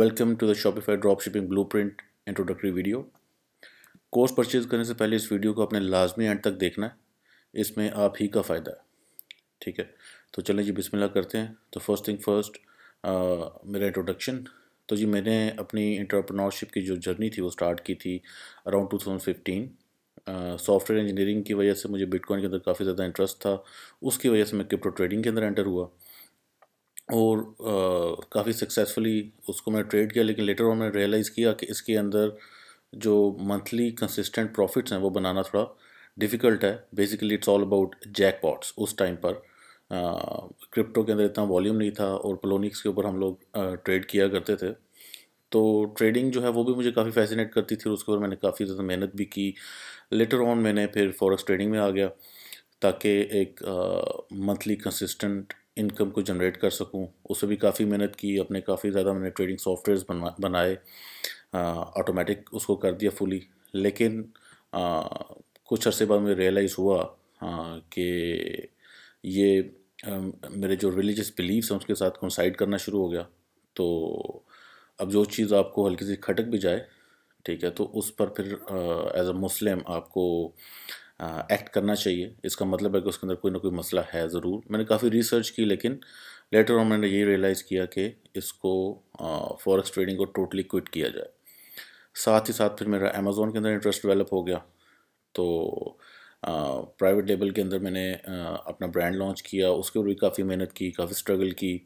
welcome to the Shopify drop shipping blueprint introductory video course purchase करने से पहले इस वीडियो को अपने लाजमी एंड तक देखना है इसमें आप ही का फ़ायदा है ठीक है तो चलें जी बिस्मिल्लाह करते हैं तो फर्स्ट थिंग फर्स्ट मेरा इंट्रोडक्शन तो जी मैंने अपनी इंटरप्रनोरशिप की जो जर्नी थी वो स्टार्ट की थी around two thousand fifteen software engineering की वजह से मुझे बिटकॉइन के अंदर काफ़ी ज़्यादा इंटरेस्ट था उसकी वजह से मैं क्रिप्टो ट्रेडिंग के अंदर एंटर हुआ और काफ़ी सक्सेसफुली उसको मैं ट्रेड किया लेकिन लेटर ऑन मैंने रियलाइज़ किया कि इसके अंदर जो मंथली कंसिस्टेंट प्रॉफिट्स हैं वो बनाना थोड़ा डिफ़िकल्ट है basically it's all about pots उस टाइम पर क्रिप्टो के अंदर इतना वॉल्यूम नहीं था और पलोनिक्स के ऊपर हम लोग ट्रेड किया करते थे तो ट्रेडिंग जो है वो भी मुझे काफ़ी फैसिनेट करती थी और उसके ऊपर मैंने काफ़ी ज़्यादा मेहनत भी की लेटर ऑन मैंने फिर फॉरेक्स ट्रेडिंग में आ गया ताकि एक मंथली कंसिस्टेंट इनकम को जनरेट कर सकूं उससे भी काफ़ी मेहनत की अपने काफ़ी ज़्यादा मैंने ट्रेडिंग सॉफ्टवेयर बना बनाए ऑटोमेटिक उसको कर दिया फुली लेकिन आ, कुछ अरसे बाद मुझे रियलाइज़ हुआ कि ये आ, मेरे जो रिलीजियस बिलीव्स हैं उसके साथ कंसाइड करना शुरू हो गया तो अब जो चीज़ आपको हल्की सी खटक भी जाए ठीक है तो उस पर फिर एज अ मुस्लिम आपको एक्ट करना चाहिए इसका मतलब है कि उसके अंदर कोई ना कोई मसला है ज़रूर मैंने काफ़ी रिसर्च की लेकिन लेटर ऑन मैंने ये रियलाइज़ किया कि इसको फॉरेक्स ट्रेडिंग को टोटली क्विट किया जाए साथ ही साथ फिर मेरा अमेज़ोन के अंदर इंटरेस्ट डेवलप हो गया तो प्राइवेट लेबल के अंदर मैंने आ, अपना ब्रांड लॉन्च किया उसके ऊपर भी काफ़ी मेहनत की काफ़ी स्ट्रगल की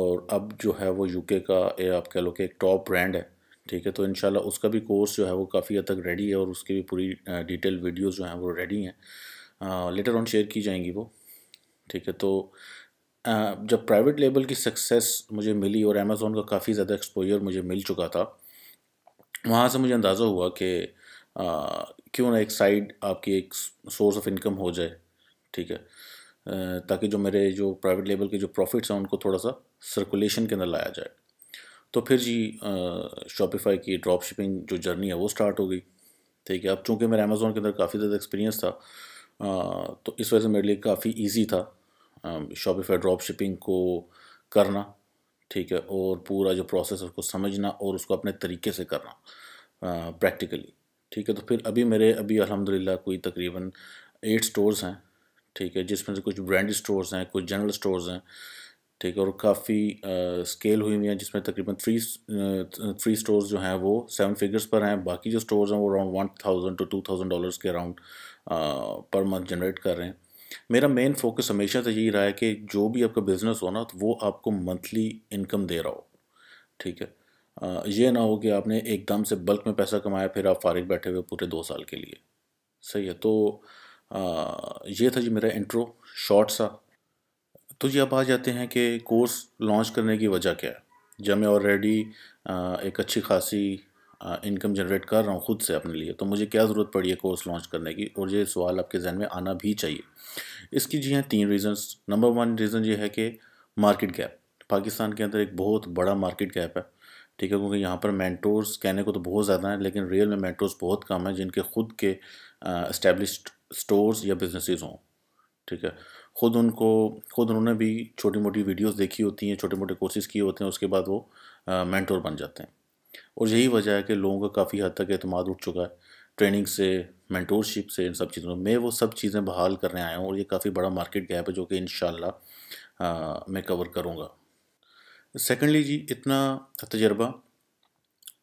और अब जो है वो यूके का आप कह लो कि एक टॉप ब्रांड है ठीक है तो इन उसका भी कोर्स जो है वो काफ़ी हद तक रेडी है और उसकी भी पूरी डिटेल वीडियोज़ जो हैं वो रेडी हैं लेटर ऑन शेयर की जाएंगी वो ठीक है तो जब प्राइवेट लेबल की सक्सेस मुझे मिली और अमेज़ोन का काफ़ी ज़्यादा एक्सपोजर मुझे मिल चुका था वहाँ से मुझे अंदाज़ा हुआ कि क्यों ना एक साइड आपकी एक सोर्स ऑफ इनकम हो जाए ठीक है ताकि जो मेरे जो प्राइवेट लेबल के जो प्रॉफिट्स हैं उनको थोड़ा सा सर्कुलेशन के अंदर लाया जाए तो फिर जी शॉपिफाई की ड्रॉप शिपिंग जो जर्नी है वो स्टार्ट हो गई ठीक है अब चूँकि मेरा अमेज़ोन के अंदर काफ़ी ज़्यादा एक्सपीरियंस था आ, तो इस वजह से मेरे लिए काफ़ी ईजी था शॉपिफाई ड्रॉप शिपिंग को करना ठीक है और पूरा जो प्रोसेस है उसको समझना और उसको अपने तरीके से करना प्रैक्टिकली ठीक है तो फिर अभी मेरे अभी अलहमदिल्ला कोई तकरीबन एट स्टोर्स हैं ठीक है जिसमें से कुछ ब्रांड स्टोर्स हैं कुछ जनरल स्टोर्स हैं ठीक है और काफ़ी स्केल हुई हुई हैं जिसमें तकरीबन थ्री थ्री स्टोर्स जो हैं वो सेवन फिगर्स पर हैं बाकी जो स्टोर्स हैं वो around one thousand to two thousand dollars के अराउंड पर मंथ जनरेट कर रहे हैं मेरा मेन फोकस हमेशा से यही रहा है कि जो भी आपका बिज़नेस हो ना तो वो आपको मंथली इनकम दे रहा हो ठीक है ये ना हो कि आपने एकदम से बल्क में पैसा कमाया फिर आप फारिग बैठे हुए पूरे दो साल के लिए सही है तो आ, ये था जी मेरा इंट्रो शॉर्ट सा तो जी अब आ जाते हैं कि कोर्स लॉन्च करने की वजह क्या है जब मैं ऑलरेडी एक अच्छी खासी इनकम जनरेट कर रहा हूँ ख़ुद से अपने लिए तो मुझे क्या ज़रूरत पड़ी है कोर्स लॉन्च करने की और ये सवाल आपके जहन में आना भी चाहिए इसकी जी हैं हाँ, तीन रीज़न्स नंबर वन रीज़न ये है कि मार्केट गैप पाकिस्तान के अंदर एक बहुत बड़ा मार्केट गैप है ठीक है क्योंकि यहाँ पर मैंटोर्स कहने को तो बहुत ज़्यादा हैं लेकिन रियल में मैंटोर्स बहुत कम हैं जिनके खुद के इस्टेब्लिश स्टोर्स या बिजनेसिस हों ठीक है खुद उनको खुद उन्होंने भी छोटी मोटी वीडियोस देखी होती हैं छोटे मोटे कोर्सेज किए होते हैं उसके बाद वो मैंटोर बन जाते हैं और यही वजह है कि लोगों का काफ़ी हद तक अतमाद उठ चुका है ट्रेनिंग से मैंटोरशिप से इन सब चीज़ों में वो सब चीज़ें बहाल करने आया हूँ और ये काफ़ी बड़ा मार्केट गैप है जो कि इन मैं कवर करूँगा सेकेंडली जी इतना तजर्बा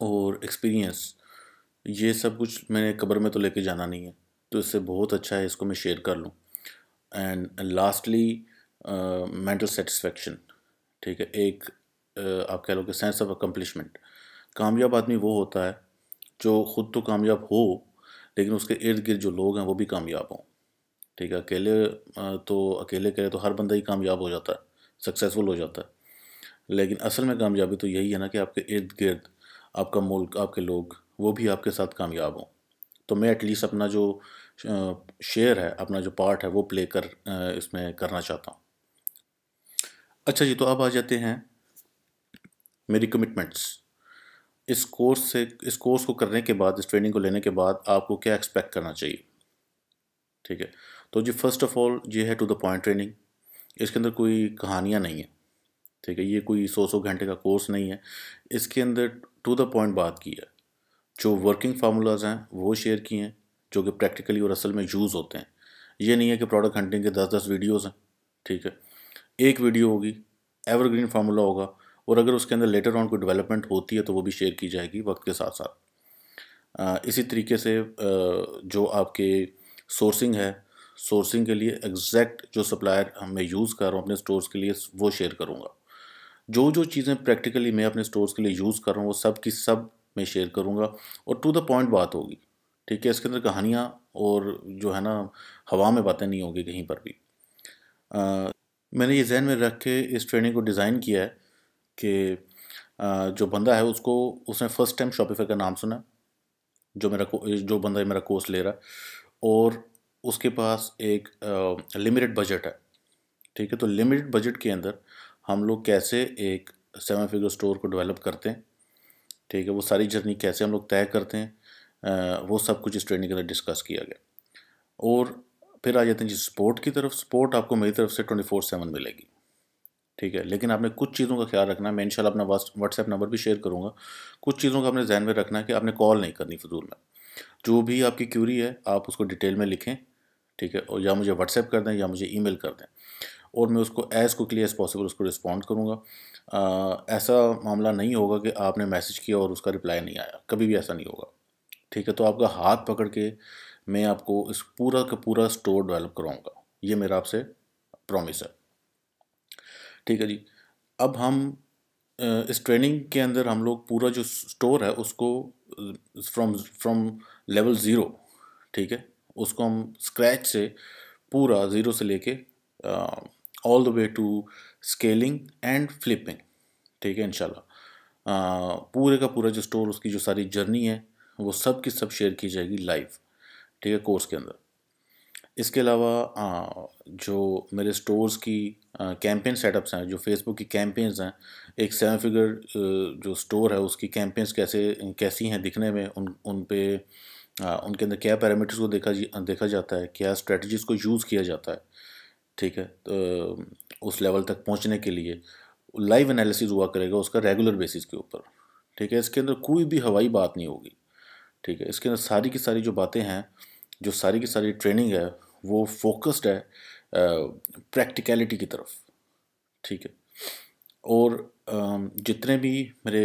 और एक्सपीरियंस ये सब कुछ मैंने कबर में तो लेके जाना नहीं है तो इससे बहुत अच्छा है इसको मैं शेयर कर लूँ एंड लास्टली मेंटल सेटिस्फेक्शन ठीक है एक uh, आप कह लो कि सेंस ऑफ अकम्पलिशमेंट कामयाब आदमी वो होता है जो ख़ुद तो कामयाब हो लेकिन उसके इर्द गिर्द जो लोग हैं वो भी कामयाब हों ठीक है अकेले uh, तो अकेले करे तो हर बंदा ही कामयाब हो जाता है सक्सेसफुल हो जाता है लेकिन असल में कामयाबी तो यही है ना कि आपके इर्द गिर्द आपका मुल्क आपके लोग वो भी आपके साथ कामयाब हों तो मैं एटलीस्ट अपना जो शेयर है अपना जो पार्ट है वो प्ले कर इसमें करना चाहता हूँ अच्छा जी तो अब आ जाते हैं मेरी कमिटमेंट्स इस कोर्स से इस कोर्स को करने के बाद इस ट्रेनिंग को लेने के बाद आपको क्या एक्सपेक्ट करना चाहिए ठीक है तो जी फर्स्ट ऑफ ऑल ये है टू द पॉइंट ट्रेनिंग इसके अंदर कोई कहानियाँ नहीं है ठीक है ये कोई सौ सौ घंटे का कोर्स नहीं है इसके अंदर टू द पॉइंट बात की है जो वर्किंग फार्मूलाज हैं वो शेयर किए हैं जो कि प्रैक्टिकली और असल में यूज़ होते हैं ये नहीं है कि प्रोडक्ट हंटिंग के दस दस वीडियोज़ हैं ठीक है एक वीडियो होगी एवरग्रीन फार्मूला होगा और अगर उसके अंदर लेटर ऑन कोई डेवलपमेंट होती है तो वो भी शेयर की जाएगी वक्त के साथ साथ इसी तरीके से जो आपके सोर्सिंग है सोर्सिंग के लिए एग्जैक्ट जो सप्लायर मैं यूज़ कर रहा हूँ अपने स्टोर्स के लिए वो शेयर करूँगा जो जो चीज़ें प्रैक्टिकली मैं अपने स्टोर्स के लिए यूज़ कर रहा हूँ वो सब की सब मैं शेयर करूँगा और टू द पॉइंट बात होगी ठीक है इसके अंदर कहानियाँ और जो है ना हवा में बातें नहीं होगी कहीं पर भी आ, मैंने ये जहन में रख के इस ट्रेनिंग को डिज़ाइन किया है कि जो बंदा है उसको उसने फ़र्स्ट टाइम शॉपिफाई का नाम सुना जो मेरा जो बंदा मेरा कोर्स ले रहा है और उसके पास एक लिमिटेड बजट है ठीक है तो लिमिटेड बजट के अंदर हम लोग कैसे एक सेवन फिगर स्टोर को डेवलप करते हैं ठीक है वो सारी जर्नी कैसे हम लोग तय करते हैं वो सब कुछ इस ट्रेनिंग के अंदर डिस्कस किया गया और फिर आ जाते हैं जी स्पोर्ट की तरफ स्पोर्ट आपको मेरी तरफ से ट्वेंटी फोर सेवन मिलेगी ठीक है लेकिन आपने कुछ चीज़ों का ख्याल रखना है मैं इनशाला अपना व्हाट्सएप नंबर भी शेयर करूँगा कुछ चीज़ों का अपने जहन में रखना है कि आपने कॉल नहीं करनी फजूल में जो भी आपकी क्यूरी है आप उसको डिटेल में लिखें ठीक है और या मुझे व्हाट्सएप कर दें या मुझे ई कर दें और मैं उसको एज़ क्विकली एज़ पॉसिबल उसको रिस्पॉन्ड करूँगा ऐसा मामला नहीं होगा कि आपने मैसेज किया और उसका रिप्लाई नहीं आया कभी भी ऐसा नहीं होगा ठीक है तो आपका हाथ पकड़ के मैं आपको इस पूरा का पूरा स्टोर डेवलप कराऊंगा ये मेरा आपसे प्रॉमिस है ठीक है जी अब हम इस ट्रेनिंग के अंदर हम लोग पूरा जो स्टोर है उसको फ्रॉम फ्रॉम लेवल ज़ीरो ठीक है उसको हम स्क्रैच से पूरा ज़ीरो से लेके all the way to scaling and flipping ठीक है इनशाला पूरे का पूरा जो स्टोर उसकी जो सारी जर्नी है वो सब की सब शेयर की जाएगी लाइव ठीक है कोर्स के अंदर इसके अलावा जो मेरे स्टोर्स की कैंपेन सेटअप्स हैं जो फेसबुक की कैंपेन्स हैं एक सेवन फिगर जो स्टोर है उसकी कैंपेन्स कैसे कैसी हैं दिखने में उन उन पे उनके अंदर क्या पैरामीटर्स को देखा देखा जाता है क्या स्ट्रेटजीज़ को यूज़ किया जाता है ठीक है तो उस लेवल तक पहुंचने के लिए लाइव एनालिसिस हुआ करेगा उसका रेगुलर बेसिस के ऊपर ठीक है इसके अंदर कोई भी हवाई बात नहीं होगी ठीक है इसके अंदर सारी की सारी जो बातें हैं जो सारी की सारी ट्रेनिंग है वो फोकस्ड है प्रैक्टिकलिटी की तरफ ठीक है और जितने भी मेरे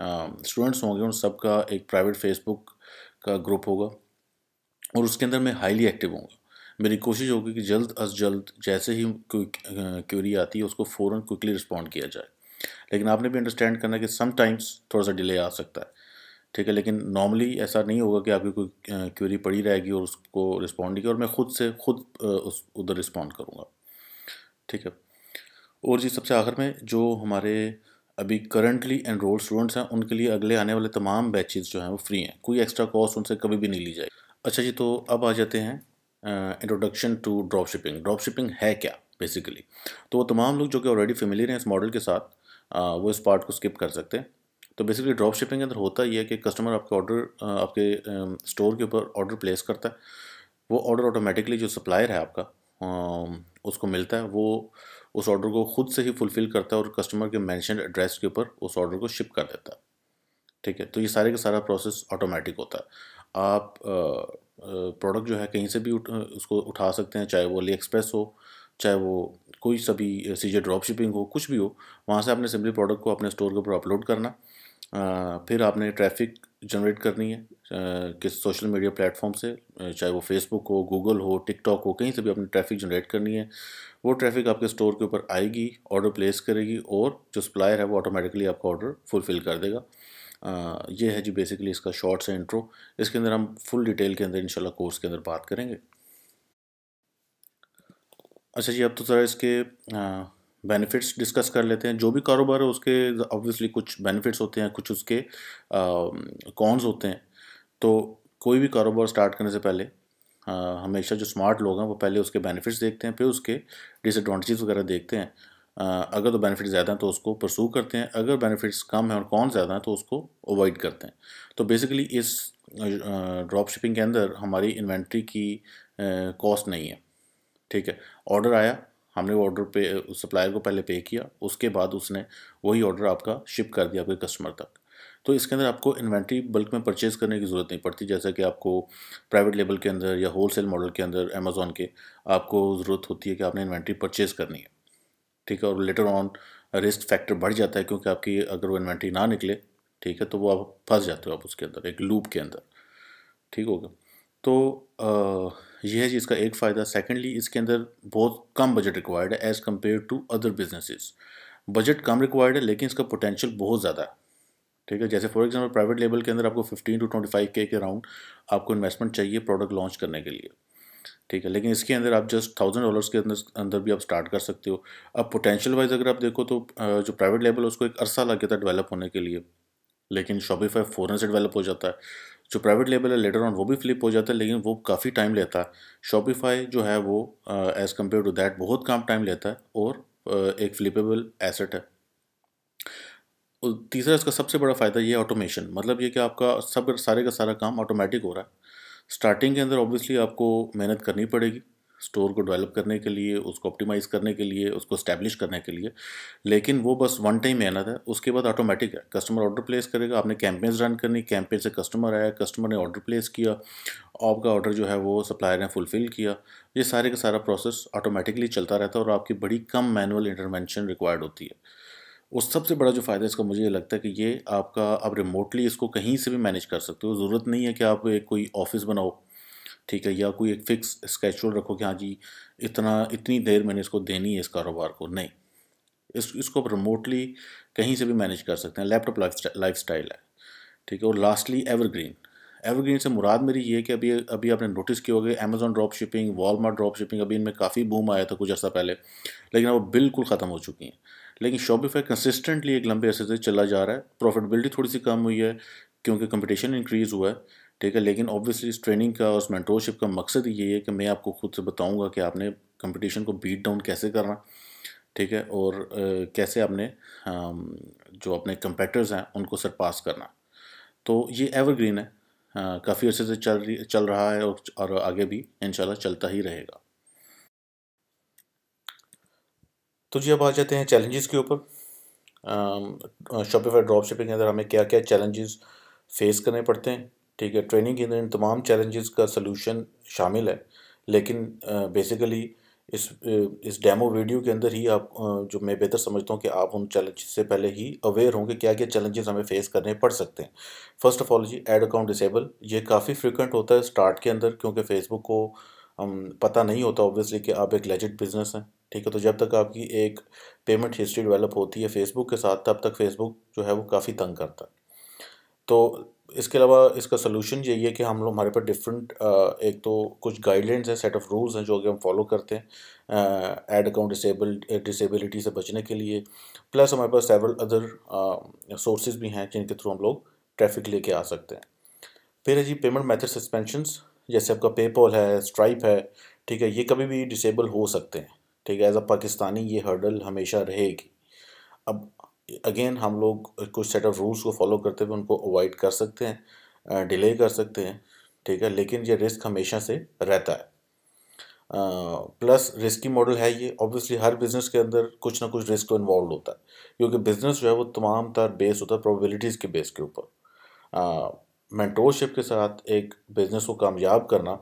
स्टूडेंट्स होंगे उन सब का एक प्राइवेट फेसबुक का ग्रुप होगा और उसके अंदर मैं हाईली एक्टिव होऊंगा मेरी कोशिश होगी कि जल्द अज जल्द जैसे ही कोई क्यूरी आती है उसको फ़ौरन क्विकली रिस्पॉन्ड किया जाए लेकिन आपने भी अंडरस्टैंड करना कि समटाइम्स थोड़ा सा डिले आ सकता है ठीक है लेकिन नॉर्मली ऐसा नहीं होगा कि आपकी कोई क्वेरी पड़ी रहेगी और उसको रिस्पॉन्ड नहीं किया और मैं खुद से खुद उस उधर रिस्पॉन्ड करूँगा ठीक है और जी सबसे आखिर में जो हमारे अभी करंटली एनरोल्ड स्टूडेंट्स हैं उनके लिए अगले आने वाले तमाम बैचेज़ जो हैं वो फ्री हैं कोई एक्स्ट्रा कॉस्ट उनसे कभी भी नहीं ली जाएगी अच्छा जी तो अब आ जाते हैं introduction to drop shipping drop shipping है क्या बेसिकली तो वो तमाम लोग जो कि ऑलरेडी फेमिलियर हैं इस मॉडल के साथ आ, वो इस पार्ट को स्किप कर सकते हैं तो बेसिकली ड्रॉप शिपिंग के अंदर होता ही है कि कस्टमर आपके ऑर्डर आपके स्टोर के ऊपर ऑर्डर प्लेस करता है वो ऑर्डर ऑटोमेटिकली जो सप्लायर है आपका उसको मिलता है वो उस ऑर्डर को खुद से ही फुलफ़िल करता है और कस्टमर के मैंशन एड्रेस के ऊपर उस ऑर्डर को शिप कर देता है ठीक है तो ये सारे का सारा प्रोसेस ऑटोमेटिक होता है आप प्रोडक्ट जो है कहीं से भी उठ, उसको उठा सकते हैं चाहे वो अली एक्सप्रेस हो चाहे वो कोई सभी सीजे ड्रॉप शिपिंग हो कुछ भी हो वहाँ से आपने सिंपली प्रोडक्ट को अपने स्टोर के ऊपर अपलोड करना फिर आपने ट्रैफिक जनरेट करनी है किस सोशल मीडिया प्लेटफॉर्म से चाहे वो फेसबुक हो गूगल हो टिकटॉक हो कहीं से भी आपने ट्रैफिक जनरेट करनी है वो ट्रैफिक आपके स्टोर के ऊपर आएगी ऑर्डर प्लेस करेगी और जो सप्लायर है वो ऑटोमेटिकली आपका ऑर्डर फुलफ़िल कर देगा आ, ये है जी बेसिकली इसका शॉर्ट से इंट्रो इसके अंदर हम फुल डिटेल के अंदर इनशाला कोर्स के अंदर बात करेंगे अच्छा जी अब तो ज़रा इसके बेनिफिट्स डिस्कस कर लेते हैं जो भी कारोबार है उसके ऑब्वियसली कुछ बेनिफिट्स होते हैं कुछ उसके कॉन्स होते हैं तो कोई भी कारोबार स्टार्ट करने से पहले आ, हमेशा जो स्मार्ट लोग हैं वो पहले उसके बेनिफिट्स देखते हैं फिर उसके डिसएडवांटेजेस वगैरह देखते हैं आ, अगर तो बेनिफिट ज़्यादा हैं तो उसको प्रसू करते हैं अगर बेनिफिट्स कम हैं और कौन ज़्यादा हैं तो उसको अवॉइड करते हैं तो बेसिकली इस ड्रॉप शिपिंग के अंदर हमारी इन्वेंट्री की कॉस्ट नहीं है ठीक है ऑर्डर आया हमने वो ऑर्डर पे उस सप्लायर को पहले पे किया उसके बाद उसने वही ऑर्डर आपका शिप कर दिया आपके कस्टमर तक तो इसके अंदर आपको इन्वेंट्री बल्क में परचेज़ करने की ज़रूरत नहीं पड़ती जैसा कि आपको प्राइवेट लेबल के अंदर या होलसेल मॉडल के अंदर अमेज़ोन के आपको ज़रूरत होती है कि आपने इन्वेंट्री परचेज़ करनी है ठीक है और लेटर ऑन रिस्क फैक्टर बढ़ जाता है क्योंकि आपकी अगर वो इन्वेंट्री ना निकले ठीक है तो वो आप फंस जाते हो आप उसके अंदर एक लूप के अंदर ठीक होगा तो यह है इसका एक फ़ायदा सेकेंडली इसके अंदर बहुत कम बजट रिक्वायर्ड है as compared to other business budget कम रिक्वायर्ड है लेकिन इसका पोटेंशियल बहुत ज़्यादा है ठीक है जैसे फॉर एग्जांपल प्राइवेट लेवल के अंदर आपको 15 टू 25 के के अराउंड आपको इन्वेस्टमेंट चाहिए प्रोडक्ट लॉन्च करने के लिए ठीक है लेकिन इसके अंदर आप जस्ट थाउजेंड डॉलर्स के अंदर अंदर भी आप स्टार्ट कर सकते हो अब पोटेंशियल वाइज अगर आप देखो तो जो प्राइवेट लेवल है उसको एक अरसा लग गया था डेवलप होने के लिए लेकिन शॉपिफाई फ़ौरन से डेवलप हो जाता है जो प्राइवेट लेबल है लेटर ऑन वो भी फ्लिप हो जाता है लेकिन वो काफ़ी टाइम लेता है शॉपिफाई जो है वो एज़ कम्पेयर टू दैट बहुत कम टाइम लेता है और uh, एक फ्लिपेबल एसेट है तीसरा इसका सबसे बड़ा फ़ायदा ये ऑटोमेशन मतलब ये कि आपका सब सारे का सारा काम ऑटोमेटिक हो रहा है स्टार्टिंग के अंदर ऑब्वियसली आपको मेहनत करनी पड़ेगी स्टोर को डेवलप करने के लिए उसको ऑप्टिमाइज़ करने के लिए उसको स्टैब्लिश करने के लिए लेकिन वो बस वन टाइम मेहनत है उसके बाद ऑटोमेटिक है कस्टमर ऑर्डर प्लेस करेगा आपने कैंपेन्स रन करनी कैंपेन से कस्टमर आया कस्टमर ने ऑर्डर प्लेस किया आपका ऑर्डर जो है वो सप्लायर ने फुलफ़िल किया ये सारे का सारा प्रोसेस ऑटोमेटिकली चलता रहता है और आपकी बड़ी कम मैनुअल इंटरवेंशन रिक्वायर्ड होती है उस सबसे बड़ा जो फ़ायदा इसका मुझे ये लगता है कि ये आपका आप रिमोटली इसको कहीं से भी मैनेज कर सकते हो ज़रूरत नहीं है कि आप एक कोई ऑफिस बनाओ ठीक है या कोई एक फिक्स स्केचुअल रखो कि हाँ जी इतना इतनी देर मैंने इसको देनी है इस कारोबार को नहीं इस इसको आप रिमोटली कहीं से भी मैनेज कर सकते हैं लैपटॉप लाइफ स्टाइल है ठीक है और लास्टली एवरग्रीन एवरग्रीन से मुराद मेरी ये कि अभी अभी आपने नोटिस किया होगा Amazon drop shipping Walmart drop shipping अभी इनमें काफ़ी बूम आया था कुछ अर्सा पहले लेकिन अब बिल्कुल ख़त्म हो चुकी हैं लेकिन शॉपिफाई कंसिस्टेंटली एक लंबे अरसे से चला जा रहा है प्रॉफिटेबिलिटी थोड़ी सी कम हुई है क्योंकि कंपटीशन इंक्रीज़ हुआ है ठीक है लेकिन ऑब्वियसली इस ट्रेनिंग का और मेंटोरशिप का मकसद ये है कि मैं आपको खुद से बताऊंगा कि आपने कंपटीशन को बीट डाउन कैसे करना ठीक है और आ, कैसे आपने आ, जो अपने कंपेटर्स हैं उनको सरपास करना तो ये एवरग्रीन है काफ़ी अच्छे से चल चल रहा है और, और आगे भी इन चलता ही रहेगा तो जी अब आ जाते हैं चैलेंजेस के ऊपर शॉपिफाई ड्रॉप शिपिंग के अंदर हमें क्या क्या चैलेंजेस फेस करने पड़ते हैं ठीक है ट्रेनिंग के अंदर इन तमाम चैलेंजेस का सलूशन शामिल है लेकिन बेसिकली इस इस डेमो वीडियो के अंदर ही आप जो मैं बेहतर समझता हूँ कि आप उन चैलेंज से पहले ही अवेयर होंगे क्या क्या चैलेंजेस हमें फेस करने पड़ सकते हैं फर्स्ट ऑफ ऑल जी एड अकाउंट डिसेबल ये काफ़ी फ्रिक्वेंट होता है स्टार्ट के अंदर क्योंकि फेसबुक को पता नहीं होता ऑब्वियसली कि आप एक लेजिट बिजनेस हैं ठीक है तो जब तक आपकी एक पेमेंट हिस्ट्री डेवलप होती है फेसबुक के साथ तब तक फेसबुक जो है वो काफ़ी तंग करता है तो इसके अलावा इसका सोल्यूशन यही है कि हम लोग हमारे पास डिफरेंट एक तो कुछ गाइडलाइंस हैं सेट ऑफ रूल्स हैं जो कि हम फॉलो करते हैं एड अकाउंट डिसेबल डिसेबिलिटी से बचने के लिए प्लस हमारे पास सेवरल अदर सोर्सेज भी हैं जिनके थ्रू हम लोग ट्रैफिक लेके आ सकते हैं फिर है जी पेमेंट मेथड सस्पेंशंस जैसे आपका पेपॉल है स्ट्राइप है ठीक है ये कभी भी डिसेबल हो सकते हैं ठीक है एज अ पाकिस्तानी ये हर्डल हमेशा रहेगी अब अगेन हम लोग कुछ सेट ऑफ रूल्स को फॉलो करते हुए उनको अवॉइड कर सकते हैं डिले कर सकते हैं ठीक है लेकिन ये रिस्क हमेशा से रहता है प्लस रिस्की मॉडल है ये ऑब्वियसली हर बिज़नेस के अंदर कुछ ना कुछ रिस्क इन्वॉल्व तो होता है क्योंकि बिज़नेस जो है वो तमाम तर बेस होता है प्रोबेबिलिटीज़ के बेस के ऊपर मेंटोरशिप के साथ एक बिज़नेस को कामयाब करना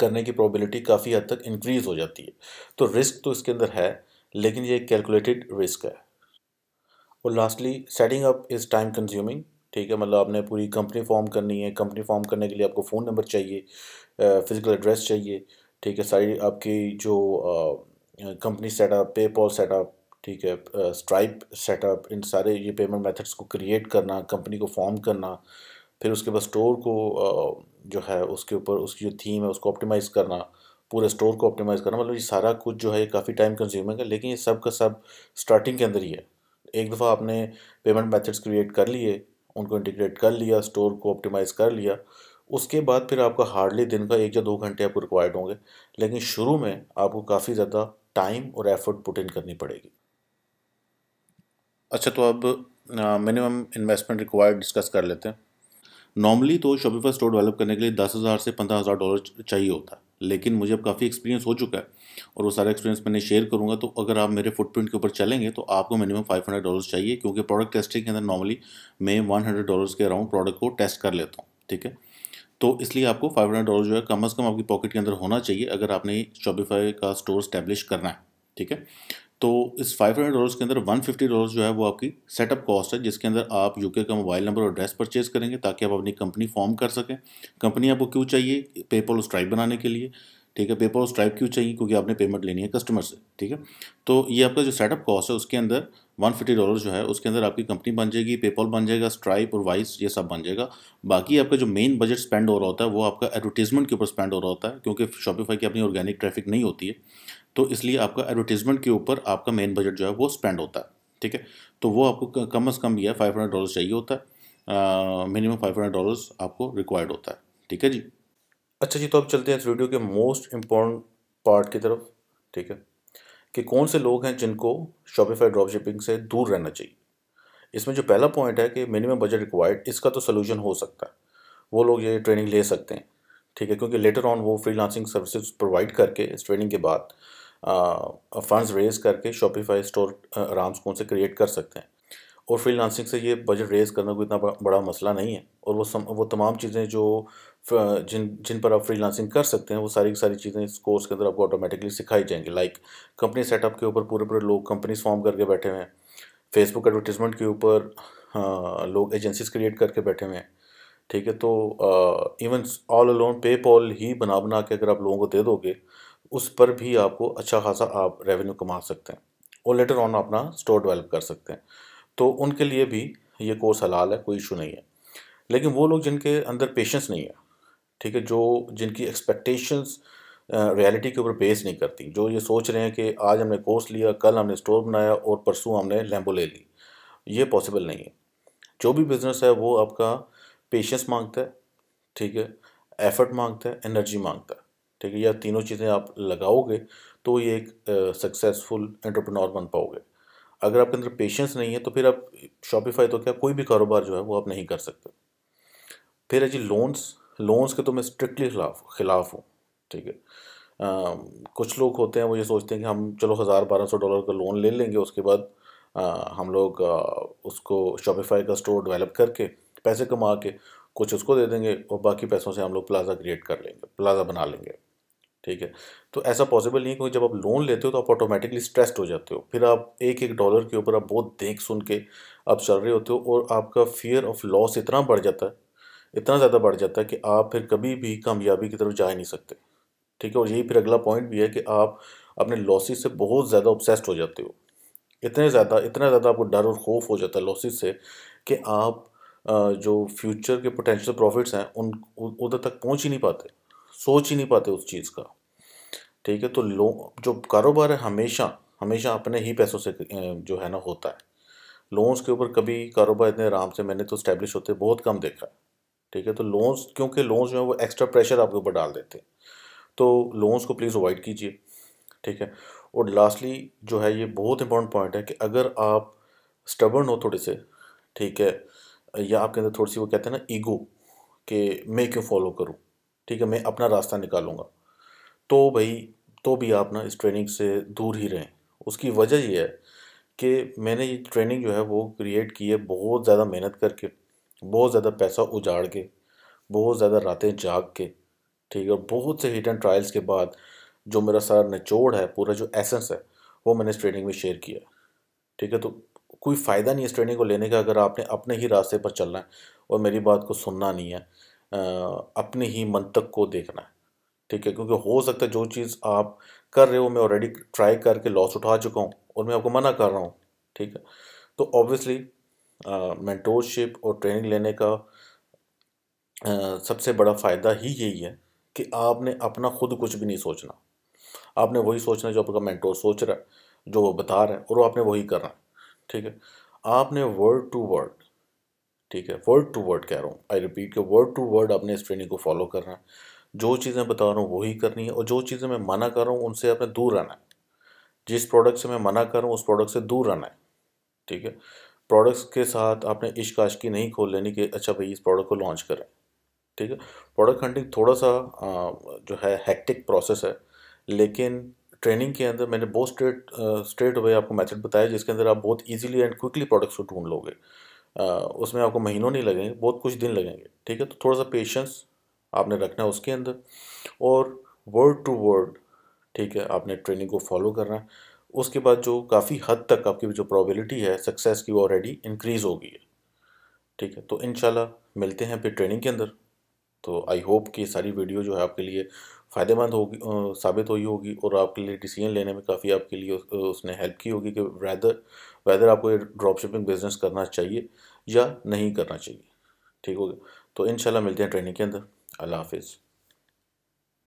करने की प्रोबेबिलिटी काफ़ी हद तक इंक्रीज़ हो जाती है तो रिस्क तो इसके अंदर है लेकिन ये कैलकुलेटेड रिस्क है और lastly setting up is time consuming ठीक है मतलब आपने पूरी कंपनी फॉर्म करनी है कंपनी फॉर्म करने के लिए आपको फ़ोन नंबर चाहिए फिज़िकल एड्रेस चाहिए ठीक है सारी आपकी जो कंपनी सेटअप पेपॉल सेटअप ठीक है स्ट्राइप सेटअप इन सारे ये पेमेंट मेथड्स को क्रिएट करना कंपनी को फॉर्म करना फिर उसके बाद स्टोर को जो है उसके ऊपर उसकी जो थीम है उसको ऑप्टिमाइज़ करना पूरे स्टोर को ऑप्टिमाइज़ करना मतलब ये सारा कुछ जो है काफ़ी टाइम कंज्यूमिंग है लेकिन ये सब का सब स्टार्टिंग के अंदर ही है एक दफ़ा आपने पेमेंट मेथड्स क्रिएट कर लिए उनको इंटीग्रेट कर लिया स्टोर को ऑप्टिमाइज़ कर लिया उसके बाद फिर आपका हार्डली दिन का एक या दो घंटे आपको रिक्वायर्ड होंगे लेकिन शुरू में आपको काफ़ी ज़्यादा टाइम और एफर्ट पुट इन करनी पड़ेगी अच्छा तो अब मिनिमम इन्वेस्टमेंट रिक्वायर्ड डिस्कस कर लेते हैं नॉर्मली तो शॉपिफाई स्टोर डेवलप करने के लिए दस हज़ार से पंद्रह हज़ार डॉलर चाहिए होता है लेकिन मुझे अब काफ़ी एक्सपीरियंस हो चुका है और वो सारा एक्सपीरियंस मैंने शेयर करूँगा तो अगर आप मेरे फुटप्रिंट के ऊपर चलेंगे तो आपको मिनिमम फाइव हंड्रेड डॉलर्स चाहिए क्योंकि प्रोडक्ट टेस्टिंग के अंदर नॉर्मली मैं वन हंड्रेड डॉलर्स के अराउंड प्रोडक्ट को टेस्ट कर लेता हूँ ठीक है तो इसलिए आपको फाइव हंड्रेड डॉलर जो है कम अज़ कम आपकी पॉकेट के अंदर होना चाहिए अगर आपने शॉपिफाई का स्टोर स्टैब्लिश करना है ठीक है तो इस फाइव हंड्रेड डॉलर्स के अंदर वन फिफ्टी डॉलर जो है वो आपकी सेटअप कॉस्ट है जिसके अंदर आप यूके का मोबाइल नंबर और एड्रेस परचेज करेंगे ताकि आप अपनी कंपनी फॉर्म कर सकें कंपनी आपको क्यों चाहिए पेपल और स्ट्राइप बनाने के लिए ठीक है पेपर और स्ट्राइप क्यों चाहिए क्योंकि आपने पेमेंट लेनी है कस्टमर से ठीक है तो ये आपका जो सेटअप कॉस्ट है उसके अंदर वन फिफ्टी डॉलर जो है उसके अंदर आपकी कंपनी बन जाएगी पेपॉल बन जाएगा स्ट्राइप और वाइस ये सब बन जाएगा बाकी आपका जो मेन बजट स्पेंड हो रहा होता है वो आपका एडवर्टीजमेंट के ऊपर स्पेंड हो रहा होता है क्योंकि शॉपिफाई की अपनी ऑर्गेनिक ट्रैफिक नहीं होती है तो इसलिए आपका एडवर्टीजमेंट के ऊपर आपका मेन बजट जो है वो स्पेंड होता है ठीक है तो वो आपको कम अज़ कम यह फाइव हंड्रेड डॉलर चाहिए होता है मिनिमम फाइव हंड्रेड डॉलर आपको रिक्वायर्ड होता है ठीक है जी अच्छा जी तो अब चलते हैं इस वीडियो के मोस्ट इम्पॉर्टेंट पार्ट की तरफ ठीक है कि कौन से लोग हैं जिनको शॉपिफाई ड्रॉप शिपिंग से दूर रहना चाहिए इसमें जो पहला पॉइंट है कि मिनिमम बजट रिक्वायर्ड इसका तो सोल्यूशन हो सकता है वो लोग ये ट्रेनिंग ले सकते हैं ठीक है क्योंकि लेटर ऑन वो लांसिंग सर्विसेज प्रोवाइड करके इस ट्रेनिंग के बाद फंड्स रेज करके शॉपिफाई स्टोर आराम सुकून से क्रिएट कर सकते हैं और फ्रीलांसिंग से ये बजट रेज करना कोई इतना बड़ा मसला नहीं है और वो सम, वो तमाम चीज़ें जो जिन जिन पर आप फ्रीलांसिंग कर सकते हैं वो सारी की सारी चीज़ें इस कोर्स के अंदर आपको ऑटोमेटिकली सिखाई जाएंगी लाइक कंपनी सेटअप के ऊपर पूरे पूरे लोग कंपनीज फॉर्म करके बैठे हुए हैं फेसबुक एडवर्टीजमेंट के ऊपर लोग एजेंसीज क्रिएट करके बैठे हुए हैं ठीक है तो even all alone PayPal ही बना बना के अगर आप लोगों को दे दोगे उस पर भी आपको अच्छा खासा आप रेवेन्यू कमा सकते हैं और लेटर ऑन अपना स्टोर डेवलप कर सकते हैं तो उनके लिए भी ये कोर्स हलाल है कोई इशू नहीं है लेकिन वो लोग जिनके अंदर पेशेंस नहीं है ठीक है जो जिनकी एक्सपेक्टेशंस रियलिटी के ऊपर बेस नहीं करती जो ये सोच रहे हैं कि आज हमने कोर्स लिया कल हमने स्टोर बनाया और परसों हमने लैम्बो ले ली ये पॉसिबल नहीं है जो भी बिज़नेस है वो आपका पेशेंस मांगता है ठीक है एफर्ट मांगता है एनर्जी मांगता है ठीक है या तीनों चीज़ें आप लगाओगे तो ये एक सक्सेसफुल एंटरप्रेन्योर बन पाओगे अगर आपके अंदर पेशेंस नहीं है तो फिर आप शॉपिफाई तो क्या कोई भी कारोबार जो है वो आप नहीं कर सकते फिर है जी लोन्स लोन्स के तो मैं स्ट्रिक्टली खिलाफ खिलाफ हूँ ठीक है कुछ लोग होते हैं वो ये सोचते हैं कि हम चलो हज़ार बारह सौ डॉलर का लोन ले लेंगे उसके बाद आ, हम लोग आ, उसको शॉपिफाई का स्टोर डेवलप करके पैसे कमा के कुछ उसको दे देंगे और बाकी पैसों से हम लोग प्लाज़ा क्रिएट कर लेंगे प्लाज़ा बना लेंगे ठीक है तो ऐसा पॉसिबल नहीं है क्योंकि जब आप लोन लेते हो तो आप ऑटोमेटिकली स्ट्रेस्ड हो जाते हो फिर आप एक एक डॉलर के ऊपर आप बहुत देख सुन के आप चल रहे होते हो और आपका फियर ऑफ लॉस इतना बढ़ जाता है इतना ज़्यादा बढ़ जाता है कि आप फिर कभी भी कामयाबी की तरफ जा ही नहीं सकते ठीक है और यही फिर अगला पॉइंट भी है कि आप अपने लॉसेस से बहुत ज़्यादा ऑब्सेस्ड हो जाते हो इतने ज़्यादा इतना ज़्यादा आपको डर और खौफ हो जाता है लॉसेस से कि आप जो फ्यूचर के पोटेंशियल प्रॉफिट्स हैं उन उधर तक पहुंच ही नहीं पाते सोच ही नहीं पाते उस चीज़ का ठीक है तो लो जो कारोबार है हमेशा हमेशा अपने ही पैसों से जो है ना होता है लोन्स के ऊपर कभी कारोबार इतने आराम से मैंने तो स्टैब्लिश होते बहुत कम देखा है ठीक है तो लोन्स क्योंकि लोन्स जो है वो एक्स्ट्रा प्रेशर आपके ऊपर डाल देते हैं तो लोन्स को प्लीज़ अवॉइड कीजिए ठीक है और लास्टली जो है ये बहुत इंपॉर्टेंट पॉइंट है कि अगर आप स्टबर्न हो थोड़े से ठीक है या आपके अंदर थोड़ी सी वो कहते हैं ना ईगो कि मैं क्यों फॉलो करूँ ठीक है मैं अपना रास्ता निकालूंगा तो भाई तो भी आप ना इस ट्रेनिंग से दूर ही रहें उसकी वजह यह है कि मैंने ये ट्रेनिंग जो है वो क्रिएट की है बहुत ज़्यादा मेहनत करके बहुत ज़्यादा पैसा उजाड़ के बहुत ज़्यादा रातें जाग के ठीक है बहुत से हिट एंड ट्रायल्स के बाद जो मेरा सारा निचोड़ है पूरा जो एसेंस है वो मैंने इस ट्रेनिंग में शेयर किया ठीक है तो कोई फ़ायदा नहीं है इस ट्रेनिंग को लेने का अगर आपने अपने ही रास्ते पर चलना है और मेरी बात को सुनना नहीं है अपने ही मंतक को देखना है ठीक है क्योंकि हो सकता है जो चीज़ आप कर रहे हो मैं ऑलरेडी ट्राई करके लॉस उठा चुका हूँ और मैं आपको मना कर रहा हूँ ठीक है तो ऑब्वियसली मेंटोरशिप और ट्रेनिंग लेने का आ, सबसे बड़ा फ़ायदा ही यही है कि आपने अपना खुद कुछ भी नहीं सोचना आपने वही सोचना जो आपका मेंटोर सोच रहा है जो वो बता रहा है और वो आपने वही करना है ठीक है आपने वर्ड टू वर्ड ठीक है वर्ड टू वर्ड कह रहा हूँ आई रिपीट कि वर्ड टू वर्ड अपने इस ट्रेनिंग को फॉलो करना है जो चीज़ें बता रहा हूँ वही करनी है और जो चीज़ें मैं मना कर रहा हूँ उनसे आपने दूर रहना है जिस प्रोडक्ट से मैं मना कर रहा हूँ उस प्रोडक्ट से दूर रहना है ठीक है प्रोडक्ट्स के साथ आपने इश्क आशकी नहीं खोल लेनी कि अच्छा भाई इस प्रोडक्ट को लॉन्च करें ठीक है प्रोडक्ट हंटिंग थोड़ा सा जो है हैक्टिक प्रोसेस है लेकिन ट्रेनिंग के अंदर मैंने बहुत स्ट्रेट स्ट्रेट वे आपको मेथड बताया जिसके अंदर आप बहुत इजीली एंड क्विकली प्रोडक्ट्स को ढूंढ लोगे उसमें आपको महीनों नहीं लगेंगे बहुत कुछ दिन लगेंगे ठीक है तो थोड़ा सा पेशेंस आपने रखना है उसके अंदर और वर्ड टू वर्ड ठीक है आपने ट्रेनिंग को फॉलो करना है उसके बाद जो काफ़ी हद तक आपकी जो प्रॉबिलिटी है सक्सेस की वो ऑलरेडी इंक्रीज़ हो गई है ठीक है तो इन मिलते हैं फिर ट्रेनिंग के अंदर तो आई होप कि सारी वीडियो जो है आपके लिए फ़ायदेमंद होगी साबित हुई होगी और आपके लिए डिसीजन लेने में काफ़ी आपके लिए उसने हेल्प की होगी कि वैदर वैदर आपको ये ड्रॉप शिपिंग बिज़नेस करना चाहिए या नहीं करना चाहिए ठीक हो गया तो इन मिलते हैं ट्रेनिंग के अंदर अल्लाह हाफिज़